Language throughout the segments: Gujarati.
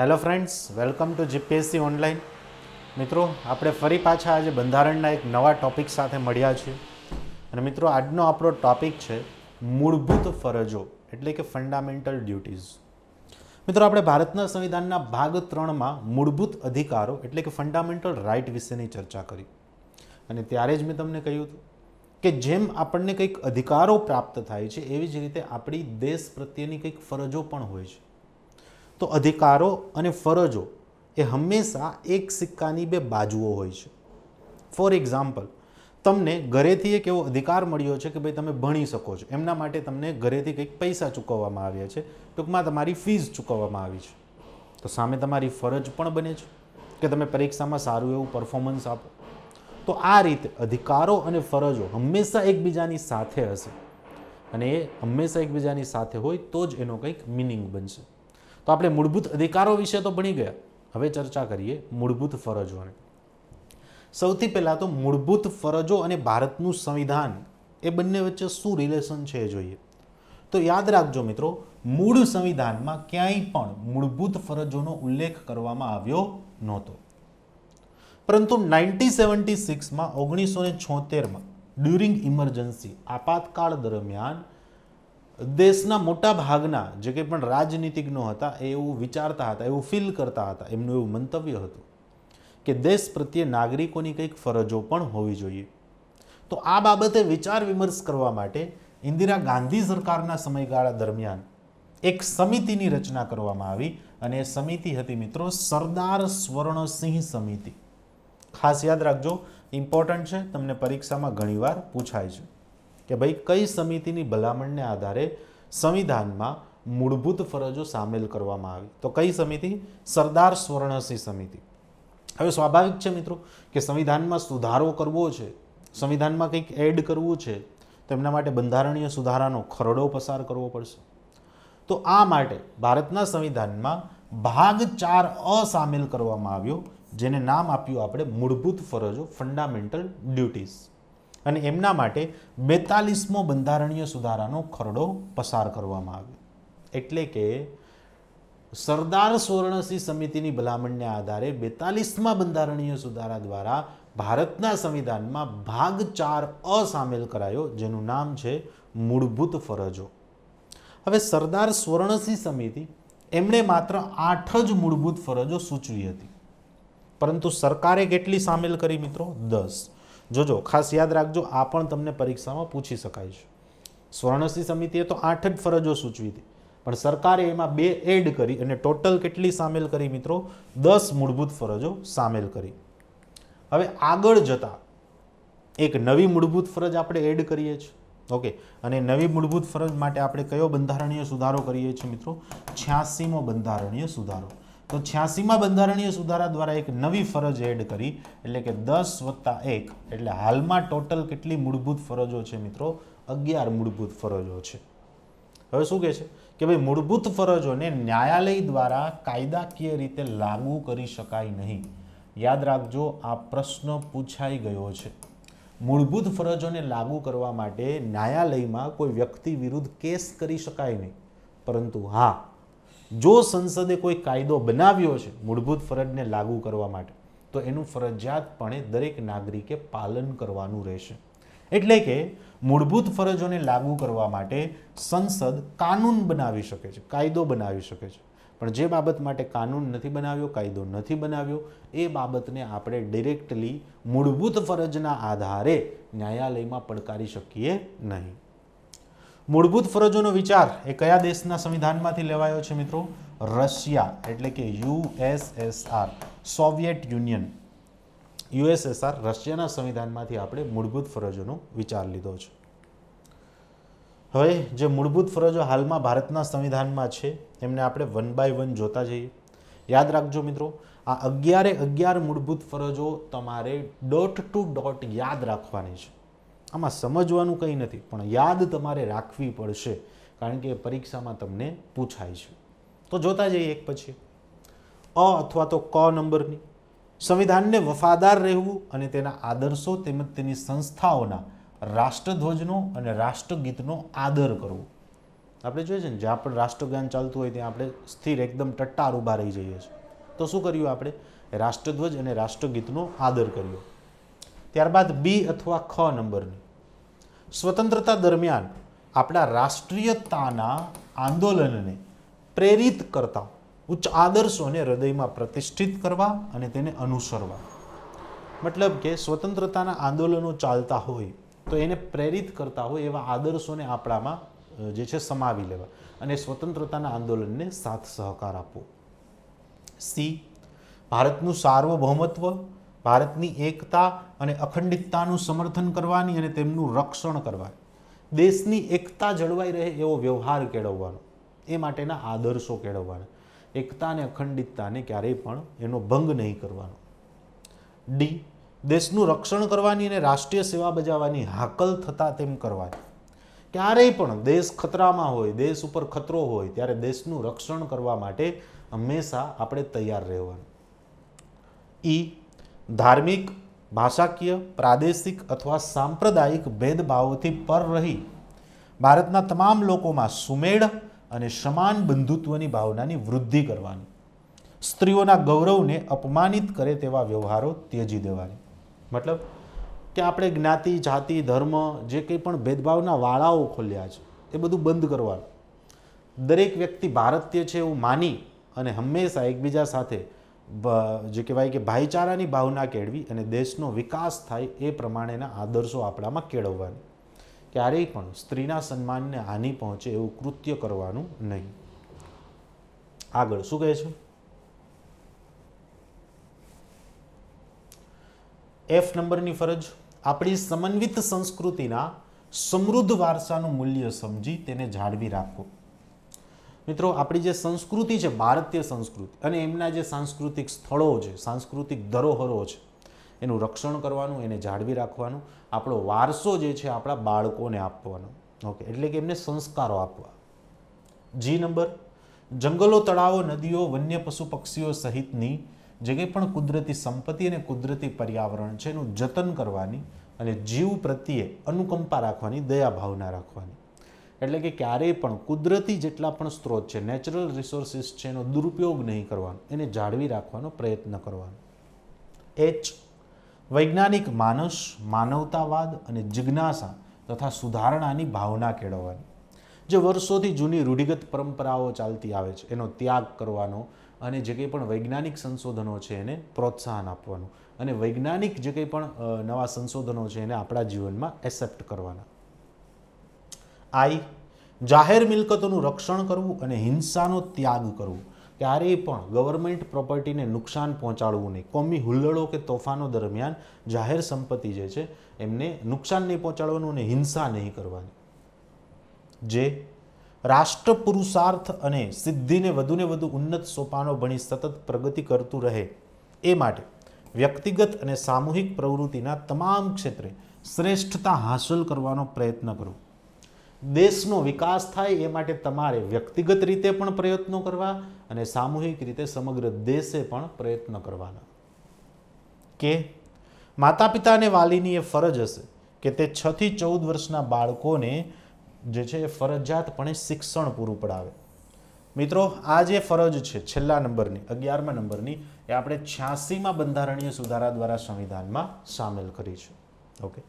Hello friends welcome to GPSC online મિત્રો આપણે ફરી પાછા આજે બંધારણના એક નવા ટોપિક સાથે મળ્યા છીએ અને મિત્રો આજનો આપણો ટોપિક છે મૂળભૂત ફરજો એટલે કે ફંડામેન્ટલ ડ્યુટીઝ મિત્રો આપણે ભારતના સંવિધાનના ભાગ ત્રણમાં મૂળભૂત અધિકારો એટલે કે ફંડામેન્ટલ રાઇટ વિશેની ચર્ચા કરી અને ત્યારે જ મેં તમને કહ્યું હતું કે જેમ આપણને કંઈક અધિકારો પ્રાપ્ત થાય છે એવી જ રીતે આપણી દેશ પ્રત્યેની કંઈક ફરજો પણ હોય છે તો અધિકારો અને ફરજો એ હંમેશા એક સિક્કાની બે બાજુઓ હોય છે ફોર એક્ઝામ્પલ તમને ઘરેથી એક એવો અધિકાર મળ્યો છે કે ભાઈ તમે ભણી શકો છો એમના માટે તમને ઘરેથી કંઈક પૈસા ચૂકવવામાં આવ્યા છે ટૂંકમાં તમારી ફીસ ચૂકવવામાં આવી છે તો સામે તમારી ફરજ પણ બને છે કે તમે પરીક્ષામાં સારું એવું પરફોર્મન્સ આપો તો આ રીતે અધિકારો અને ફરજો હંમેશા એકબીજાની સાથે હશે અને એ હંમેશા એકબીજાની સાથે હોય તો જ એનો કંઈક મિનિંગ બનશે તો આપણે મૂળભૂત અધિકારો વિશે તો ભણી ગયા હવે ચર્ચા કરીએ મૂળભૂત ફરજોને સૌથી પહેલાં તો મૂળભૂત ફરજો અને ભારતનું સંવિધાન એ બંને વચ્ચે શું રિલેશન છે એ જોઈએ તો યાદ રાખજો મિત્રો મૂળ સંવિધાનમાં ક્યાંય પણ મૂળભૂત ફરજોનો ઉલ્લેખ કરવામાં આવ્યો નહોતો પરંતુ નાઇન્ટીન સેવન્ટી સિક્સમાં ઓગણીસો ને છોતેરમાં ડ્યુરિંગ ઇમરજન્સી આપાતકાળ દરમિયાન દેશના મોટા ભાગના જે કંઈ પણ રાજનીતિજ્ઞો હતા એ એવું વિચારતા હતા એવું ફીલ કરતા હતા એમનું એવું મંતવ્ય હતું કે દેશ પ્રત્યે નાગરિકોની કંઈક ફરજો પણ હોવી જોઈએ તો આ બાબતે વિચાર વિમર્શ કરવા માટે ઇન્દિરા ગાંધી સરકારના સમયગાળા દરમિયાન એક સમિતિની રચના કરવામાં આવી અને એ સમિતિ હતી મિત્રો સરદાર સ્વર્ણસિંહ સમિતિ ખાસ યાદ રાખજો ઇમ્પોર્ટન્ટ છે તમને પરીક્ષામાં ઘણીવાર પૂછાય છે કે ભાઈ કઈ સમિતિની ભલામણને આધારે સંવિધાનમાં મૂળભૂત ફરજો સામેલ કરવામાં આવી તો કઈ સમિતિ સરદાર સ્વર્ણસિંહ સમિતિ હવે સ્વાભાવિક છે મિત્રો કે સંવિધાનમાં સુધારો કરવો છે સંવિધાનમાં કંઈક એડ કરવું છે તો એમના માટે બંધારણીય સુધારાનો ખરડો પસાર કરવો પડશે તો આ માટે ભારતના સંવિધાનમાં ભાગ ચાર અ સામેલ કરવામાં આવ્યો જેને નામ આપ્યું આપણે મૂળભૂત ફરજો ફંડામેન્ટલ ડ્યુટીઝ અને એમના માટે બેતાલીસમો બંધારણીય સુધારાનો ખરડો પસાર કરવામાં આવ્યો એટલે કે સરદાર સુવર્ણસિંહ સમિતિની ભલામણને આધારે બેતાલીસમાં બંધારણીય સુધારા દ્વારા ભારતના સંવિધાનમાં ભાગ ચાર અ સામેલ કરાયો જેનું નામ છે મૂળભૂત ફરજો હવે સરદાર સુવર્ણસિંહ સમિતિ એમણે માત્ર આઠ જ મૂળભૂત ફરજો સૂચવી હતી પરંતુ સરકારે કેટલી સામેલ કરી મિત્રો દસ જોજો ખાસ યાદ રાખજો આ પણ તમને પરીક્ષામાં પૂછી શકાય છે સ્વર્ણસી સમિતિએ તો આઠ જ ફરજો સૂચવી હતી પણ સરકારે એમાં બે એડ કરી અને ટોટલ કેટલી સામેલ કરી મિત્રો દસ મૂળભૂત ફરજો સામેલ કરી હવે આગળ જતાં એક નવી મૂળભૂત ફરજ આપણે એડ કરીએ છીએ ઓકે અને નવી મૂળભૂત ફરજ માટે આપણે કયો બંધારણીય સુધારો કરીએ છીએ મિત્રો છ્યાસીમો બંધારણીય સુધારો તો છ્યાસીમાં બંધારણીય સુધારા દ્વારા એક નવી ફરજ એડ કરી એટલે કે દસ વત્તા એક એટલે હાલમાં ટોટલ કેટલી મૂળભૂત ફરજો છે મિત્રો અગિયાર મૂળભૂત ફરજો છે હવે શું કહે છે કે ભાઈ મૂળભૂત ફરજોને ન્યાયાલય દ્વારા કાયદાકીય રીતે લાગુ કરી શકાય નહીં યાદ રાખજો આ પ્રશ્ન પૂછાઈ ગયો છે મૂળભૂત ફરજોને લાગુ કરવા માટે ન્યાયાલયમાં કોઈ વ્યક્તિ વિરુદ્ધ કેસ કરી શકાય નહીં પરંતુ હા જો સંસદે કોઈ કાયદો બનાવ્યો છે મૂળભૂત ફરજને લાગુ કરવા માટે તો એનું ફરજિયાતપણે દરેક નાગરિકે પાલન કરવાનું રહેશે એટલે કે મૂળભૂત ફરજોને લાગુ કરવા માટે સંસદ કાનૂન બનાવી શકે છે કાયદો બનાવી શકે છે પણ જે બાબત માટે કાનૂન નથી બનાવ્યો કાયદો નથી બનાવ્યો એ બાબતને આપણે ડિરેક્ટલી મૂળભૂત ફરજના આધારે ન્યાયાલયમાં પડકારી શકીએ નહીં મૂળભૂત ફરજોનો વિચાર એ કયા દેશના સંવિધાનમાંથી લેવાયો છે મિત્રો રશિયા એટલે કે યુએસએસઆર સોવિયેટ યુનિયન યુએસએસઆર રશિયાના સંવિધાનમાંથી આપણે મૂળભૂત ફરજોનો વિચાર લીધો છે હવે જે મૂળભૂત ફરજો હાલમાં ભારતના સંવિધાનમાં છે એમને આપણે વન બાય વન જોતા જઈએ યાદ રાખજો મિત્રો આ અગિયારે અગિયાર મૂળભૂત ફરજો તમારે ડોટ ટુ ડોટ યાદ રાખવાની છે આમાં સમજવાનું કંઈ નથી પણ યાદ તમારે રાખવી પડશે કારણ કે પરીક્ષામાં તમને પૂછાય છે તો જોતા જઈએ એક પછી અ અથવા તો ક નંબરની સંવિધાનને વફાદાર રહેવું અને તેના આદર્શો તેમજ તેની સંસ્થાઓના રાષ્ટ્રધ્વજનો અને રાષ્ટ્રગીતનો આદર કરવો આપણે જોઈએ છે ને જ્યાં પણ રાષ્ટ્રગાન ચાલતું હોય ત્યાં આપણે સ્થિર એકદમ ટટ્ટાર ઊભા રહી જઈએ છીએ તો શું કર્યું આપણે રાષ્ટ્રધ્વજ અને રાષ્ટ્રગીતનો આદર કર્યો ત્યારબાદ બી અથવા ખ નંબરની સ્વતંત્રતા દરમિયાન આપણા રાષ્ટ્રીયતાના આંદોલનને પ્રેરિત કરતા ઉચ્ચ આદર્શોને હૃદયમાં પ્રતિષ્ઠિત કરવા અને તેને અનુસરવા મતલબ કે સ્વતંત્રતાના આંદોલનો ચાલતા હોય તો એને પ્રેરિત કરતા હોય એવા આદર્શોને આપણામાં જે છે સમાવી લેવા અને સ્વતંત્રતાના આંદોલનને સાથ સહકાર આપવો સી ભારતનું સાર્વભૌમત્વ ભારતની એકતા અને અખંડિતતાનું સમર્થન કરવાની અને તેમનું રક્ષણ કરવા દેશની એકતા જળવાઈ રહે એવો વ્યવહાર કેળવવાનો એ માટેના આદર્શો કેળવવાના એકતા અને અખંડિતતાને ક્યારેય પણ એનો ભંગ નહીં કરવાનો ડી દેશનું રક્ષણ કરવાની અને રાષ્ટ્રીય સેવા બજાવવાની હાકલ થતા તેમ કરવાની ક્યારેય પણ દેશ ખતરામાં હોય દેશ ઉપર ખતરો હોય ત્યારે દેશનું રક્ષણ કરવા માટે હંમેશા આપણે તૈયાર રહેવાનું ઈ e. ધાર્મિક ભાષાકીય પ્રાદેશિક અથવા સાંપ્રદાયિક ભેદભાવોથી પર રહી ભારતના તમામ લોકોમાં સુમેળ અને સમાન બંધુત્વની ભાવનાની વૃદ્ધિ કરવાની સ્ત્રીઓના ગૌરવને અપમાનિત કરે તેવા વ્યવહારો ત્યજી દેવાની મતલબ કે આપણે જ્ઞાતિ જાતિ ધર્મ જે કંઈ પણ ભેદભાવના વાળાઓ ખોલ્યા છે એ બધું બંધ કરવાનું દરેક વ્યક્તિ ભારતીય છે એવું માની અને હંમેશા એકબીજા સાથે જે કહેવાય કે ભાઈચારાની ભાવના કેળવી અને દેશનો વિકાસ થાય એ પ્રમાણેના આદર્શો આપણામાં કેળવવાની ક્યારેય પણ સ્ત્રીના સન્માનને હાનિ પહોંચે એવું કૃત્ય કરવાનું નહીં આગળ શું કહે છે એફ નંબરની ફરજ આપણી સમન્વિત સંસ્કૃતિના સમૃદ્ધ વારસાનું મૂલ્ય સમજી તેને જાળવી રાખવું મિત્રો આપણી જે સંસ્કૃતિ છે ભારતીય સંસ્કૃતિ અને એમના જે સાંસ્કૃતિક સ્થળો છે સાંસ્કૃતિક ધરોહરો છે એનું રક્ષણ કરવાનું એને જાળવી રાખવાનું આપણો વારસો જે છે આપણા બાળકોને આપવાનો ઓકે એટલે કે એમને સંસ્કારો આપવા જી નંબર જંગલો તળાવો નદીઓ વન્ય પશુ પક્ષીઓ સહિતની જે કંઈ પણ કુદરતી સંપત્તિ અને કુદરતી પર્યાવરણ છે એનું જતન કરવાની અને જીવ પ્રત્યે અનુકંપા રાખવાની દયા ભાવના રાખવાની એટલે કે ક્યારેય પણ કુદરતી જેટલા પણ સ્ત્રોત છે નેચરલ રિસોર્સિસ છે એનો દુરુપયોગ નહીં કરવાનો એને જાળવી રાખવાનો પ્રયત્ન કરવાનો એચ વૈજ્ઞાનિક માનસ માનવતાવાદ અને જિજ્ઞાસા તથા સુધારણાની ભાવના કેળવવાની જે વર્ષોથી જૂની રૂઢિગત પરંપરાઓ ચાલતી આવે છે એનો ત્યાગ કરવાનો અને જે કંઈ પણ વૈજ્ઞાનિક સંશોધનો છે એને પ્રોત્સાહન આપવાનું અને વૈજ્ઞાનિક જે કંઈ પણ નવા સંશોધનો છે એને આપણા જીવનમાં એસેપ્ટ કરવાના આઈ જાહેર મિલકતોનું રક્ષણ કરવું અને હિંસાનો ત્યાગ કરવો ક્યારેય પણ ગવર્મેન્ટ પ્રોપર્ટીને નુકસાન પહોંચાડવું નહીં કોમી હુલ્લડો કે તોફાનો દરમિયાન જાહેર સંપત્તિ જે છે એમને નુકસાન નહીં પહોંચાડવાનું અને હિંસા નહીં કરવાની જે રાષ્ટ્ર પુરુષાર્થ અને સિદ્ધિને વધુને વધુ ઉન્નત સોપાનો ભણી સતત પ્રગતિ કરતું રહે એ માટે વ્યક્તિગત અને સામૂહિક પ્રવૃત્તિના તમામ ક્ષેત્રે શ્રેષ્ઠતા હાંસલ કરવાનો પ્રયત્ન કરવો દેશનો વિકાસ થાય એ માટે તમારે વ્યક્તિગત રીતે પણ પ્રયત્નો કરવા અને સામૂહિક રીતે સમગ્ર દેશે પણ પ્રયત્ન કરવાના કે માતા પિતા અને વાલીની એ ફરજ હશે કે તે છથી ચૌદ વર્ષના બાળકોને જે છે એ ફરજિયાતપણે શિક્ષણ પૂરું પડાવે મિત્રો આ જે ફરજ છે છેલ્લા નંબરની અગિયારમા નંબરની એ આપણે છ્યાસીમાં બંધારણીય સુધારા દ્વારા સંવિધાનમાં સામેલ કરી છે ઓકે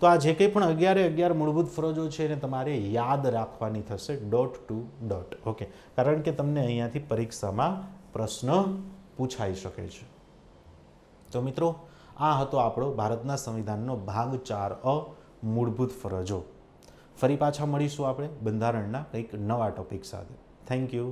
તો આ જે કંઈ પણ અગિયારે અગિયાર મૂળભૂત ફરજો છે એને તમારે યાદ રાખવાની થશે ડોટ ટુ ડોટ ઓકે કારણ કે તમને અહીંયાથી પરીક્ષામાં પ્રશ્ન પૂછાઈ શકે છે તો મિત્રો આ હતો આપણો ભારતના સંવિધાનનો ભાગ ચાર અ મૂળભૂત ફરજો ફરી પાછા મળીશું આપણે બંધારણના કંઈક નવા ટોપિક સાથે થેન્ક યુ